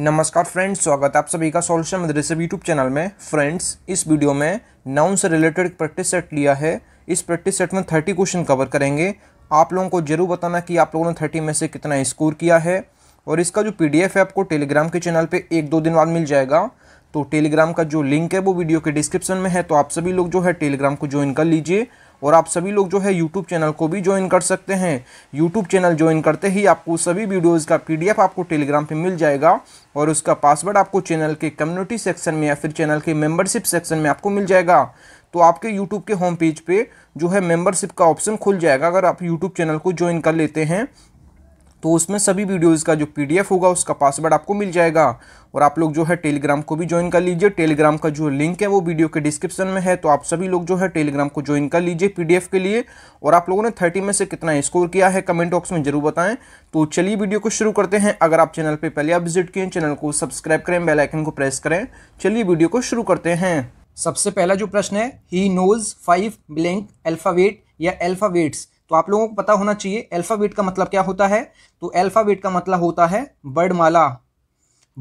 नमस्कार फ्रेंड्स स्वागत है आप सभी का सॉल्यूशन मदरसब यूट्यूब चैनल में फ्रेंड्स इस वीडियो में नाउन से रिलेटेड प्रैक्टिस सेट लिया है इस प्रैक्टिस सेट में थर्टी क्वेश्चन कवर करेंगे आप लोगों को जरूर बताना कि आप लोगों ने थर्टी में से कितना स्कोर किया है और इसका जो पी है आपको टेलीग्राम के चैनल पर एक दो दिन बाद मिल जाएगा तो टेलीग्राम का जो लिंक है वो वीडियो के डिस्क्रिप्शन में है तो आप सभी लोग जो है टेलीग्राम को ज्वाइन कर लीजिए और आप सभी लोग जो है यूट्यूब चैनल को भी ज्वाइन कर सकते हैं यूट्यूब चैनल ज्वाइन करते ही आपको सभी वीडियोज़ का पीडीएफ आपको टेलीग्राम पर मिल जाएगा और उसका पासवर्ड आपको चैनल के कम्युनिटी सेक्शन में या फिर चैनल के मेम्बरशिप सेक्शन में आपको मिल जाएगा तो आपके यूट्यूब के होम पेज पे जो है मेंबरशिप का ऑप्शन खुल जाएगा अगर आप यूट्यूब चैनल को ज्वाइन कर लेते हैं तो उसमें सभी वीडियोज़ का जो पी होगा उसका पासवर्ड आपको मिल जाएगा और आप लोग जो है टेलीग्राम को भी ज्वाइन कर लीजिए टेलीग्राम का जो लिंक है वो वीडियो के डिस्क्रिप्शन में है तो आप सभी लोग जो है टेलीग्राम को ज्वाइन कर लीजिए पीडीएफ के लिए और आप लोगों ने थर्टी में से कितना स्कोर किया है कमेंट बॉक्स में जरूर बताएं तो चलिए वीडियो को शुरू करते हैं अगर आप चैनल पर पहले आप विजिट किए चैनल को सब्सक्राइब करें बेलाइकन को प्रेस करें चलिए वीडियो को शुरू करते हैं सबसे पहला जो प्रश्न है he knows five blank alphabet या अल्फ़ावेट्स तो आप लोगों को पता होना चाहिए अल्फ़ाबेट का मतलब क्या होता है तो अल्फ़ाबेट का मतलब होता है वर्डमाला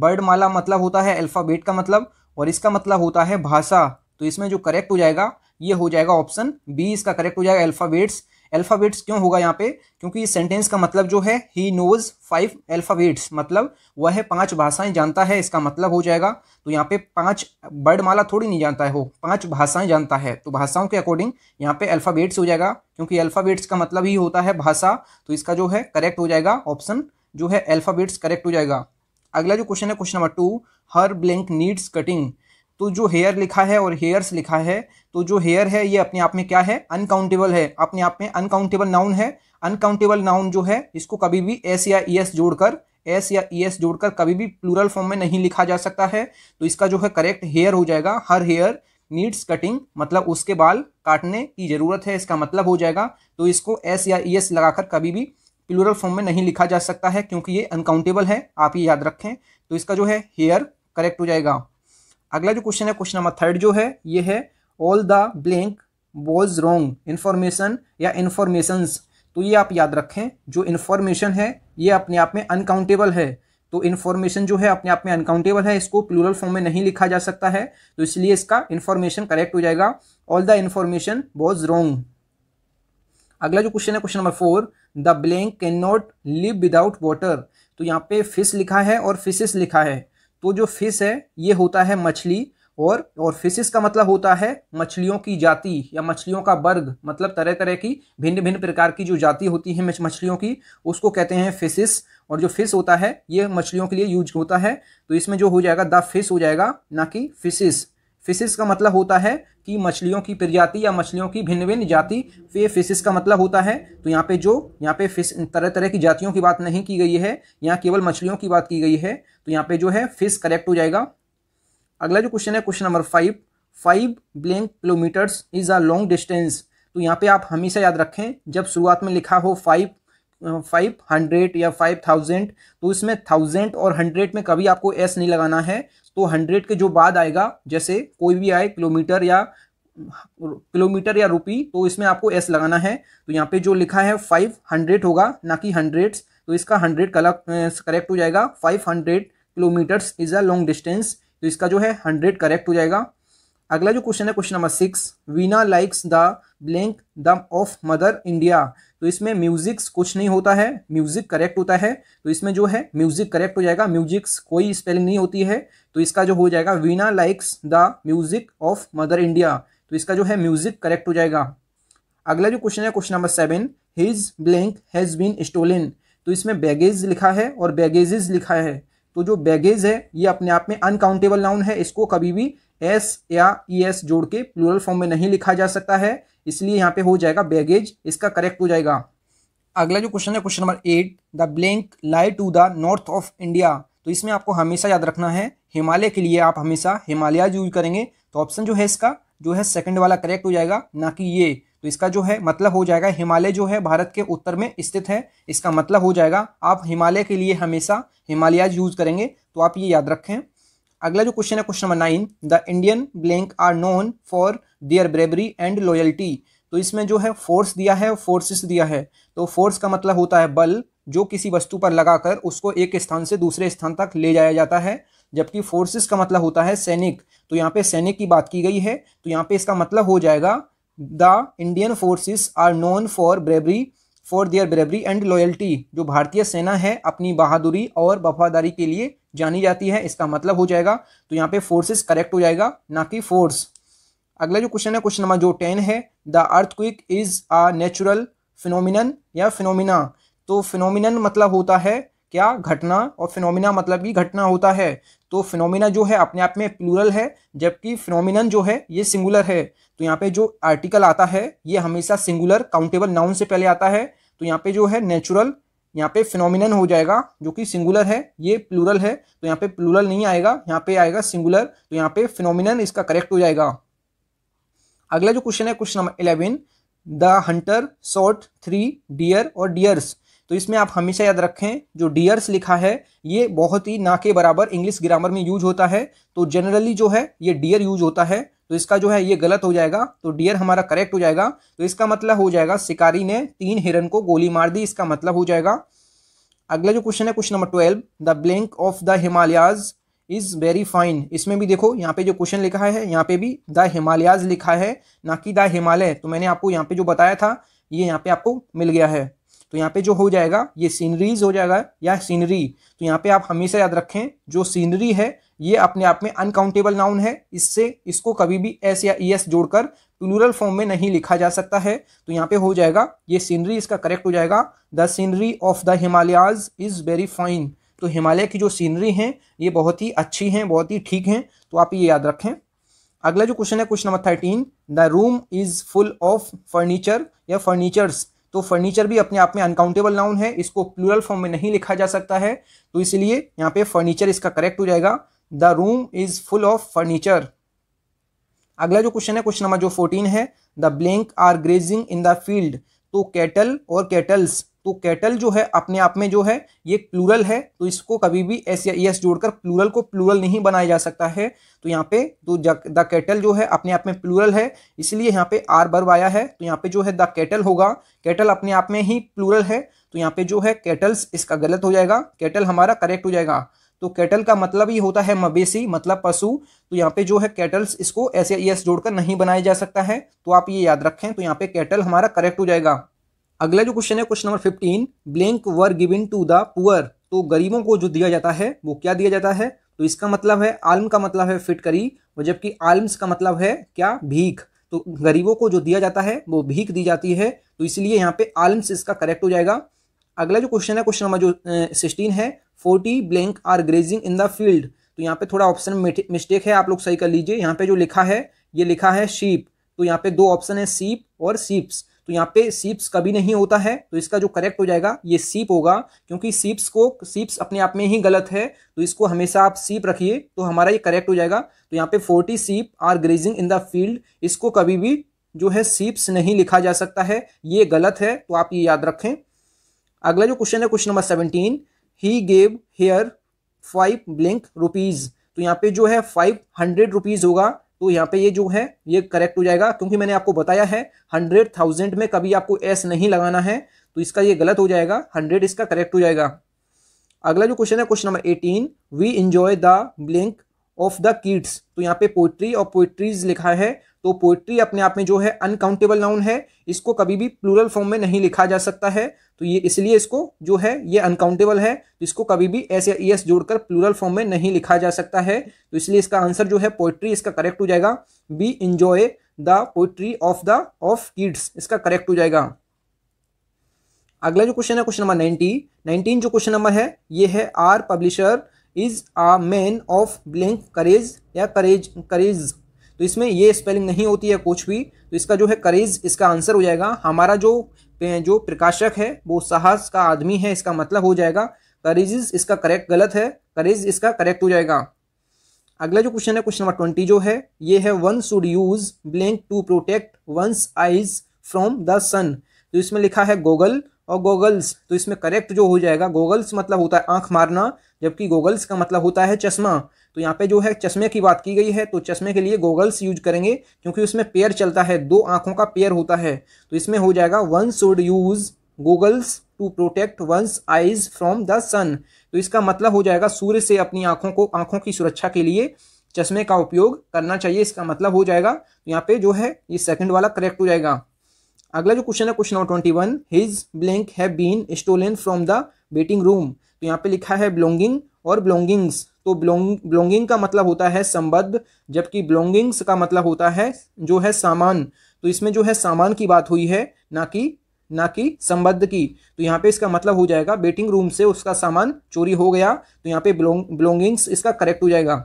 बर्डमाला मतलब होता है अल्फ़ाबेट का मतलब और इसका मतलब होता है भाषा तो इसमें जो करेक्ट हो जाएगा ये हो जाएगा ऑप्शन बी इसका करेक्ट हो जाएगा अल्फ़ाबेट्स अल्फ़ाबेट्स क्यों होगा यहाँ पे क्योंकि इस सेंटेंस का मतलब जो है ही नोज़ फाइव अल्फ़ाबेट्स मतलब वह है पांच भाषाएं जानता है इसका मतलब हो जाएगा तो यहाँ पे पांच बर्ड माला थोड़ी नहीं जानता है वो पांच भाषाएं जानता है तो भाषाओं के अकॉर्डिंग यहाँ पे अल्फ़ाबेट्स हो जाएगा क्योंकि अल्फ़ाबेट्स का मतलब ही होता है भाषा तो इसका जो है करेक्ट हो जाएगा ऑप्शन जो है अल्फ़ाबेट्स करेक्ट हो जाएगा अगला जो क्वेश्चन है question number two her blank needs cutting तो जो हेयर लिखा है और हेयर्स लिखा है तो जो हेयर है ये अपने आप में क्या है अनकाउंटेबल है अपने आप में अनकाउंटेबल नाउन है अनकाउंटेबल नाउन जो है इसको कभी भी एस या ई एस जोड़कर एस या ई एस जोड़कर कभी भी प्लूरल फॉर्म में नहीं लिखा जा सकता है तो इसका जो है करेक्ट हेयर हो जाएगा हर हेयर नीड्स कटिंग मतलब उसके बाल काटने की ज़रूरत है इसका मतलब हो जाएगा तो इसको एस या ई एस लगाकर कभी भी प्लूरल फॉर्म में नहीं लिखा जा सकता है क्योंकि ये अनकाउंटेबल है आप ये याद रखें तो इसका जो है हेयर करेक्ट हो जाएगा अगला जो क्वेश्चन है क्वेश्चन नंबर थर्ड जो है ये है all the blank was wrong information या इन्फॉर्मेशंस तो ये आप याद रखें जो इन्फॉर्मेशन है ये अपने आप में अनकाउंटेबल है तो इन्फॉर्मेशन जो है अपने आप में अनकाउंटेबल है इसको प्लूरल फॉर्म में नहीं लिखा जा सकता है तो इसलिए इसका इन्फॉर्मेशन करेक्ट हो जाएगा all the information was wrong अगला जो क्वेश्चन है question number four the blank can not live without water तो यहाँ पे फिश लिखा है और फिशेस लिखा है तो जो फिश है ये होता है मछली और और फिशिस का मतलब होता है मछलियों की जाति या मछलियों का वर्ग मतलब तरह तरह की भिन्न भिन्न प्रकार की जो जाति होती है मछलियों की उसको कहते हैं फिशिस और जो फिश होता है ये मछलियों के लिए यूज होता है तो इसमें जो हो जाएगा द फिश हो जाएगा ना कि फिशिस फिशिस का मतलब होता है कि मछलियों की प्रजाति या मछलियों की भिन्न भिन्न जाति तो ये फिशिस का मतलब होता है तो यहाँ पे जो यहाँ पे फिश तरह तरह की जातियों की बात नहीं की गई है यहाँ केवल मछलियों की बात की गई है तो यहाँ पे जो है फिश करेक्ट हो जाएगा अगला जो क्वेश्चन है question number five five blank kilometres is a long distance तो यहाँ पे आप हमेशा याद रखें जब शुरुआत में लिखा हो फाइव फाइव हंड्रेड या फाइव थाउजेंड तो इसमें थाउजेंड और हंड्रेड में कभी आपको एस नहीं लगाना है तो हंड्रेड के जो बाद आएगा जैसे कोई भी आए किलोमीटर या किलोमीटर या रुपी तो इसमें आपको एस लगाना है तो यहाँ पे जो लिखा है फाइव हंड्रेड होगा ना कि हंड्रेड्स तो इसका हंड्रेड करेक्ट हो जाएगा five hundred kilometres is a long distance तो इसका जो है हंड्रेड करेक्ट हो जाएगा अगला जो क्वेश्चन है question number six Veena likes the blank the of mother India तो इसमें म्यूजिक्स कुछ नहीं होता है म्यूजिक करेक्ट होता है तो इसमें जो है म्यूजिक करेक्ट हो जाएगा म्यूजिक्स कोई स्पेलिंग नहीं होती है तो इसका जो हो जाएगा Veena likes the music of mother India तो इसका जो है म्यूजिक करेक्ट हो जाएगा अगला जो क्वेश्चन है question number seven his blank has been stolen तो इसमें बैगेज लिखा है और बैगेजेज लिखा है तो जो बैगेज है ये अपने आप में अनकाउंटेबल नाउन है इसको कभी भी एस या ई e एस जोड़ के प्लूरल फॉर्म में नहीं लिखा जा सकता है इसलिए यहाँ पे हो जाएगा बैगेज इसका करेक्ट हो जाएगा अगला जो क्वेश्चन है question number eight the blank lie to the north of India तो इसमें आपको हमेशा याद रखना है हिमालय के लिए आप हमेशा हिमालयाज यूज करेंगे तो ऑप्शन जो है इसका जो है सेकंड वाला करेक्ट हो जाएगा ना कि ये तो इसका जो है मतलब हो जाएगा हिमालय जो है भारत के उत्तर में स्थित है इसका मतलब हो जाएगा आप हिमालय के लिए हमेशा हिमालयाज यूज करेंगे तो आप ये याद रखें अगला जो क्वेश्चन है question number nine the Indian blank are known for their bravery and loyalty तो इसमें जो है फोर्स दिया है फोर्सेस दिया है तो फोर्स का मतलब होता है बल जो किसी वस्तु पर लगाकर उसको एक स्थान से दूसरे स्थान तक ले जाया जाता है जबकि फोर्सेस का मतलब होता है सैनिक तो यहाँ पे सैनिक की बात की गई है तो यहाँ पे इसका मतलब हो जाएगा the Indian forces are known for bravery for their bravery and loyalty जो भारतीय सेना है अपनी बहादुरी और वफादारी के लिए जानी जाती है इसका मतलब हो जाएगा तो यहाँ पे फोर्सेस करेक्ट हो जाएगा ना कि फोर्स अगला जो क्वेश्चन है क्वेश्चन नंबर जो टेन है the earthquake is a natural phenomenon या फिनोमिना तो फिनोमिनन मतलब होता है क्या घटना और फिनोमिना मतलब कि घटना होता है तो फिनोमिना जो है अपने आप में प्लूरल है जबकि फिनोमिनन जो है ये सिंगुलर है तो यहाँ पे जो आर्टिकल आता है ये हमेशा सिंगुलर काउंटेबल नाउन से पहले आता है तो यहाँ पे जो है नेचुरल यहाँ पे फिनोमिनन हो जाएगा जो कि सिंगुलर है ये प्लूरल है तो यहाँ पे प्लूरल नहीं आएगा यहाँ पे आएगा सिंगुलर तो यहाँ पे फिनोमिनन इसका करेक्ट हो जाएगा अगला जो क्वेश्चन है question number eleven the hunter shot three deer और डियर्स तो इसमें आप हमेशा याद रखें जो डियर्स लिखा है ये बहुत ही ना के बराबर इंग्लिश ग्रामर में यूज होता है तो जनरली जो है ये डियर यूज होता है तो इसका जो है ये गलत हो जाएगा तो डियर हमारा करेक्ट हो जाएगा तो इसका मतलब हो जाएगा शिकारी ने तीन हिरन को गोली मार दी इसका मतलब हो जाएगा अगला जो क्वेश्चन है question number twelve the blank of the Himalayas is very fine इसमें भी देखो यहाँ पे जो क्वेश्चन लिखा है यहाँ पे भी द हिमालयाज लिखा है ना कि द हिमालय तो मैंने आपको यहाँ पे जो बताया था ये यहाँ पे आपको मिल गया है तो यहाँ पे जो हो जाएगा ये सीनरीज हो जाएगा या सीनरी तो यहाँ पे आप हमेशा याद रखें जो सीनरी है ये अपने आप में अनकाउंटेबल नाउन है इससे इसको कभी भी एस या ई एस जोड़कर प्लूरल फॉर्म में नहीं लिखा जा सकता है तो यहाँ पे हो जाएगा ये सीनरी इसका करेक्ट हो जाएगा the scenery of the Himalayas is very fine तो हिमालय की जो सीनरी हैं ये बहुत ही अच्छी हैं बहुत ही ठीक हैं तो आप ये याद रखें अगला जो क्वेश्चन है question number thirteen the room is full of furniture या फर्नीचर्स तो फर्नीचर भी अपने आप में अनकाउंटेबल नाउन है इसको प्लूरल फॉर्म में नहीं लिखा जा सकता है तो इसलिए यहाँ पे फर्नीचर इसका करेक्ट हो जाएगा the room is full of furniture अगला जो क्वेश्चन है क्वेश्चन नंबर जो फोर्टीन है the blank are grazing in the field तो कैटल और कैटल्स तो कैटल जो है अपने आप में जो है ये प्लूरल है तो इसको कभी भी एस या एस जोड़कर प्लूरल को प्लूरल नहीं बनाया जा सकता है तो यहाँ पे तो द कैटल जो है अपने आप में प्लूरल है इसलिए यहाँ पे आर बर्ब आया है तो यहाँ पे जो है द कैटल होगा कैटल अपने आप में ही प्लूरल है तो यहाँ पे जो है कैटल्स इसका गलत हो जाएगा कैटल हमारा करेक्ट हो जाएगा तो कैटल का मतलब ही होता है मवेशी मतलब पशु तो यहाँ पे जो है कैटल्स इसको ऐसे एस जोड़कर नहीं बनाया जा सकता है तो आप ये याद रखें तो यहाँ पे कैटल हमारा करेक्ट हो जाएगा अगला जो क्वेश्चन है question number fifteen blank were given to the poor तो गरीबों को जो दिया जाता है वो क्या दिया जाता है तो इसका मतलब है आलम का मतलब है करी और जबकि आलम्स का मतलब है क्या भीख तो गरीबों को जो दिया जाता है वो भीख दी जाती है तो इसलिए यहाँ पे आलम्स इसका करेक्ट हो जाएगा अगला जो क्वेश्चन है क्वेश्चन नंबर जो सिक्सटीन है forty blank are grazing in the field तो यहाँ पे थोड़ा ऑप्शन मिस्टेक है आप लोग सही कर लीजिए यहाँ पे जो लिखा है ये लिखा है शीप तो यहाँ पे दो ऑप्शन है सीप और सीप्स तो यहाँ पे सीप्स कभी नहीं होता है तो इसका जो करेक्ट हो जाएगा ये सीप होगा क्योंकि सीप्स को सीप्स अपने आप में ही गलत है तो इसको हमेशा आप सीप रखिए तो हमारा ये करेक्ट हो जाएगा तो यहाँ पे forty sheep are grazing in the field इसको कभी भी जो है सीप्स नहीं लिखा जा सकता है ये गलत है तो आप ये याद रखें अगला जो क्वेश्चन है question number seventeen he gave her five blank rupees तो यहाँ पे जो है फाइव हंड्रेड रुपीज़ होगा तो यहाँ पे ये जो है ये करेक्ट हो जाएगा क्योंकि मैंने आपको बताया है हंड्रेड थाउजेंड में कभी आपको एस नहीं लगाना है तो इसका ये गलत हो जाएगा हंड्रेड इसका करेक्ट हो जाएगा अगला जो क्वेश्चन है question number eighteen we enjoy the blank of the kids तो यहाँ पे पोइट्री और पोइट्रीज लिखा है तो पोइट्री अपने आप में जो है अनकाउंटेबल नाउन है इसको कभी भी प्लूरल फॉर्म में नहीं लिखा जा सकता है तो ये इसलिए इसको जो है ये अनकाउंटेबल है तो इसको कभी भी एस या ई एस जोड़कर प्लूरल फॉर्म में नहीं लिखा जा सकता है तो इसलिए इसका आंसर जो है पोइट्री इसका करेक्ट हो जाएगा we enjoy the poetry of the of kids इसका करेक्ट हो जाएगा अगला जो क्वेश्चन है क्वेश्चन नंबर नाइनटीन नाइनटीन जो क्वेश्चन नंबर है ये है our publisher is a man of blank courage या करेज करेज तो इसमें ये स्पेलिंग नहीं होती है कुछ भी तो इसका जो है करेज इसका आंसर हो जाएगा हमारा जो जो प्रकाशक है वो साहस का आदमी है इसका मतलब हो जाएगा करेज इसका करेक्ट गलत है करेज इसका करेक्ट हो जाएगा अगला जो क्वेश्चन है क्वेश्चन नंबर ट्वेंटी जो है ये है one should use blank to protect one's eyes from the sun तो इसमें लिखा है गोगल और गोगल्स तो इसमें करेक्ट जो हो जाएगा गोगल्स मतलब होता है आंख मारना जबकि गोगल्स का मतलब होता है चश्मा तो यहाँ पे जो है चश्मे की बात की गई है तो चश्मे के लिए गोगल्स यूज करेंगे क्योंकि उसमें पेयर चलता है दो आंखों का पेयर होता है तो इसमें हो जाएगा one should use goggles to protect one's eyes from the sun तो इसका मतलब हो जाएगा सूर्य से अपनी आंखों को आंखों की सुरक्षा के लिए चश्मे का उपयोग करना चाहिए इसका मतलब हो जाएगा तो यहाँ पे जो है ये सेकंड वाला करेक्ट हो जाएगा अगला जो क्वेश्चन है question number twenty one his blank have been stolen from the waiting room तो यहाँ पे लिखा है बिलोंगिंग और बिलोंगिंग्स तो बिलोंग बिलोंगिंग का मतलब होता है संबद्ध जबकि बिलोंगिंग्स का मतलब होता है जो है सामान तो इसमें जो है सामान की बात हुई है ना कि ना कि संबद्ध की तो यहाँ पे इसका मतलब हो जाएगा बेटिंग रूम से उसका सामान चोरी हो गया तो यहाँ पे बिलोंग बिलोंगिंग्स इसका करेक्ट हो जाएगा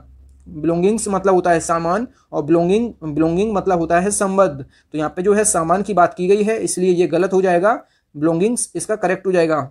बिलोंगिंग्स मतलब होता है सामान और बिलोंगिंग बिलोंगिंग मतलब होता है संबद्ध तो यहाँ पे जो है सामान की बात की गई है इसलिए ये गलत हो जाएगा बिलोंगिंग्स इसका करेक्ट हो जाएगा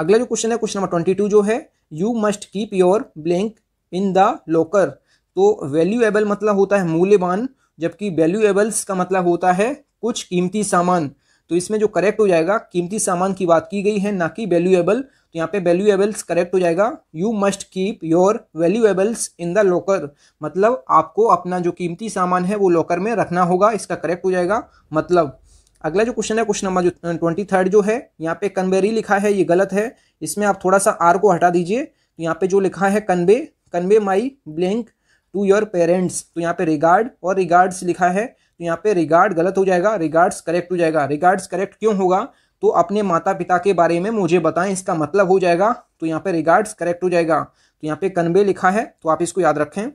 अगला जो क्वेश्चन है क्वेश्चन नंबर ट्वेंटी टू जो है you must keep your blank in the locker तो वैल्यूएबल मतलब होता है मूल्यवान जबकि वैल्यूएबल्स का मतलब होता है कुछ कीमती सामान तो इसमें जो करेक्ट हो जाएगा कीमती सामान की बात की गई है ना कि वैल्यूएबल तो यहाँ पे वैल्यूएबल्स करेक्ट हो जाएगा you must keep your valuables in the locker मतलब आपको अपना जो कीमती सामान है वो लॉकर में रखना होगा इसका करेक्ट हो जाएगा मतलब अगला जो क्वेश्चन है क्वेश्चन नंबर जो ट्वेंटी थर्ड जो है यहाँ पे कन्वेरी लिखा है ये गलत है इसमें आप थोड़ा सा आर को हटा दीजिए तो यहाँ पे जो लिखा है convey convey my blank to your parents तो यहाँ पे रिगार्ड और रिगार्ड्स लिखा है तो यहाँ पे रिगार्ड गलत हो जाएगा रिगार्ड्स करेक्ट हो जाएगा रिगार्ड्स करेक्ट क्यों होगा तो अपने माता पिता के बारे में मुझे बताएं इसका मतलब हो जाएगा तो यहाँ पे रिगार्ड्स करेक्ट हो जाएगा तो यहाँ पे कन्वे लिखा है तो आप इसको याद रखें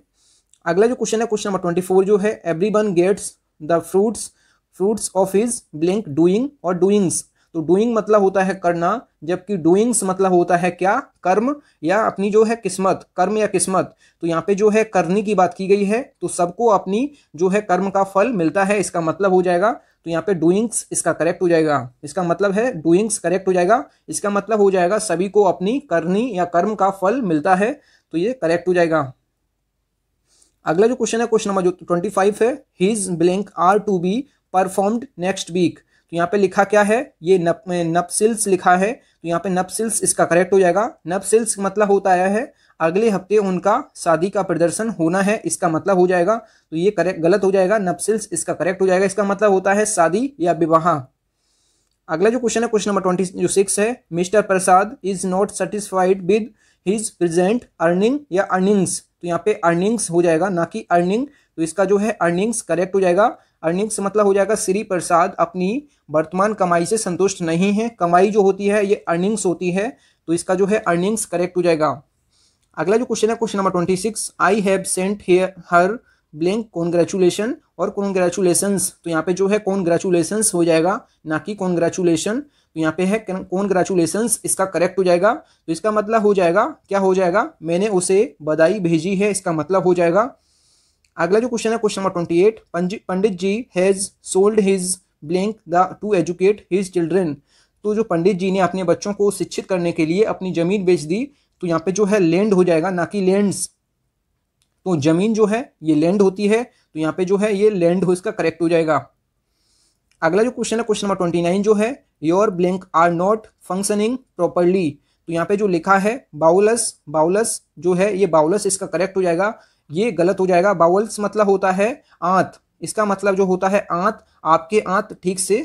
अगला जो क्वेश्चन है क्वेश्चन नंबर ट्वेंटी फोर जो है every one gets the fruits fruits of his blank doing और डूइंग्स तो डूइंग मतलब होता है करना जबकि डूइंग्स मतलब होता है क्या कर्म या अपनी जो है किस्मत कर्म या किस्मत तो यहाँ पे जो है करने की बात की गई है तो सबको अपनी जो है कर्म का फल मिलता है इसका मतलब हो जाएगा तो यहाँ पे डूइंग्स इसका करेक्ट हो जाएगा इसका मतलब है डूइंग्स करेक्ट हो जाएगा इसका मतलब हो जाएगा सभी को अपनी करनी या कर्म का फल मिलता है तो ये करेक्ट हो जाएगा अगला जो क्वेश्चन है क्वेश्चन नंबर जो ट्वेंटी फाइव है his blank are to be performed next week तो यहाँ पे लिखा क्या है ये नप नपसिल्स लिखा है तो यहाँ पे नपसिल्स इसका करेक्ट हो जाएगा नपसिल्स मतलब होता आया है अगले हफ्ते उनका शादी का प्रदर्शन होना है इसका मतलब हो जाएगा तो ये करेक्ट गलत हो जाएगा नपसिल्स इसका करेक्ट हो जाएगा इसका मतलब होता है शादी या विवाह अगला जो क्वेश्चन है क्वेश्चन नंबर ट्वेंटी जो सिक्स है mister Prasad is not satisfied with his present earning या अर्निंग्स तो यहाँ पे अर्निंग्स हो जाएगा ना कि अर्निंग तो इसका जो है अर्निंग्स करेक्ट हो जाएगा अर्निंग से मतलब हो जाएगा श्री प्रसाद अपनी वर्तमान कमाई से संतुष्ट नहीं है कमाई जो होती है ये अर्निंग्स होती है तो इसका जो है अर्निंग्स करेक्ट हो जाएगा अगला जो क्वेश्चन है question number twenty six I have sent her blank congratulation और कॉन्ग्रेचुलेसन्स तो यहाँ पे जो है कॉन्ग्रेचुलेसन्स हो जाएगा ना कि कॉन्ग्रेचुलेशन तो यहाँ पे है कॉन्ग्रेचुलेसन्स इसका करेक्ट हो जाएगा तो इसका मतलब हो जाएगा क्या हो जाएगा मैंने उसे बधाई भेजी है इसका मतलब हो जाएगा अगला जो क्वेश्चन है question number twenty eight Pandit ji has sold his blank the to educate his children तो जो पंडित जी ने अपने बच्चों को शिक्षित करने के लिए अपनी ज़मीन बेच दी तो यहाँ पे जो है लैंड हो जाएगा ना कि लैंड्स तो ज़मीन जो है ये लैंड होती है तो यहाँ पे जो है ये लैंड हो इसका करेक्ट हो जाएगा अगला जो क्वेश्चन है क्वेश्चन नंबर ट्वेंटी नाइन जो है your blank are not functioning properly तो यहाँ पे जो लिखा है बाउलस बाउलस जो है ये बाउलस इसका करेक्ट हो जाएगा ये गलत हो जाएगा बाउल्स मतलब होता है आंत इसका मतलब जो होता है आंत आपके आंत ठीक से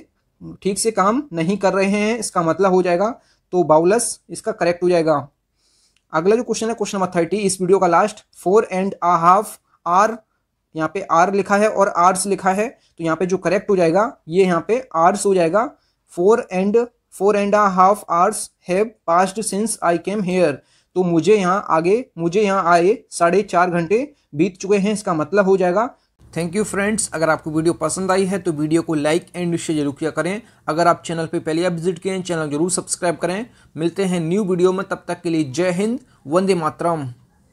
ठीक से काम नहीं कर रहे हैं इसका मतलब हो जाएगा तो बाउलस इसका करेक्ट हो जाएगा अगला जो क्वेश्चन है क्वेश्चन नंबर थर्टी इस वीडियो का last four and a half hours यहाँ पे आर लिखा है और आर्स लिखा है तो यहाँ पे जो करेक्ट हो जाएगा ये यहाँ पे आर्स हो जाएगा four and four and a half hours have passed since I came here तो मुझे यहाँ आगे मुझे यहाँ आए साढ़े चार घंटे बीत चुके हैं इसका मतलब हो जाएगा थैंक यू फ्रेंड्स अगर आपको वीडियो पसंद आई है तो वीडियो को लाइक एंड शेयर जरूर किया करें अगर आप चैनल पर पहले आप विजिट किए चैनल जरूर सब्सक्राइब करें मिलते हैं न्यू वीडियो में तब तक के लिए जय हिंद वंदे मातरम